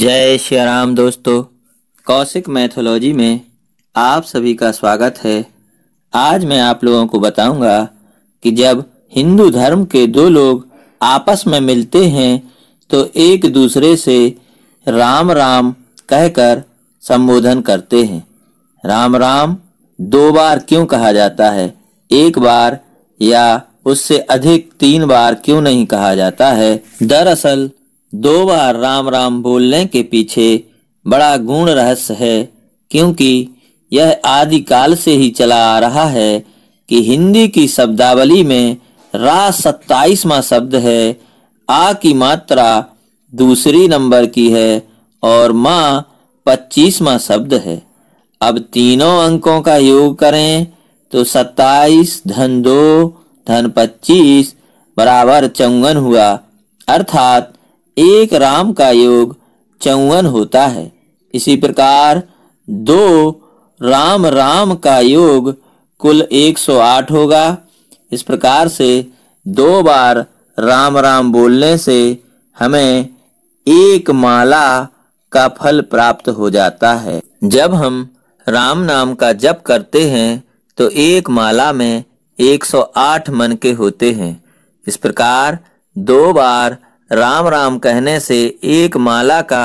जय श्री राम दोस्तों कौशिक मैथोलॉजी में आप सभी का स्वागत है आज मैं आप लोगों को बताऊंगा कि जब हिंदू धर्म के दो लोग आपस में मिलते हैं तो एक दूसरे से राम राम कहकर संबोधन करते हैं राम राम दो बार क्यों कहा जाता है एक बार या उससे अधिक तीन बार क्यों नहीं कहा जाता है दरअसल दो बार राम राम बोलने के पीछे बड़ा गुण रहस्य है क्योंकि यह आदिकाल से ही चला आ रहा है कि हिंदी की शब्दावली में रा सत्ताईसवा शब्द है आ की मात्रा दूसरी नंबर की है और माँ पच्चीसवा शब्द है अब तीनों अंकों का योग करें तो सत्ताईस धन दो धन पच्चीस बराबर चौवन हुआ अर्थात एक राम का योग चौवन होता है इसी प्रकार दो राम राम का योग कुल 108 होगा इस प्रकार से दो बार राम राम बोलने से हमें एक माला का फल प्राप्त हो जाता है जब हम राम नाम का जप करते हैं तो एक माला में 108 मन के होते हैं इस प्रकार दो बार राम राम कहने से एक माला का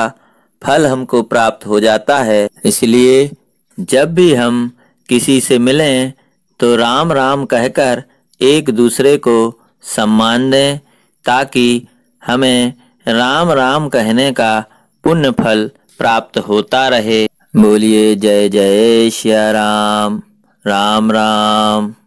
फल हमको प्राप्त हो जाता है इसलिए जब भी हम किसी से मिलें तो राम राम कहकर एक दूसरे को सम्मान दें ताकि हमें राम राम कहने का पुण्य फल प्राप्त होता रहे बोलिए जय जय श्या राम राम राम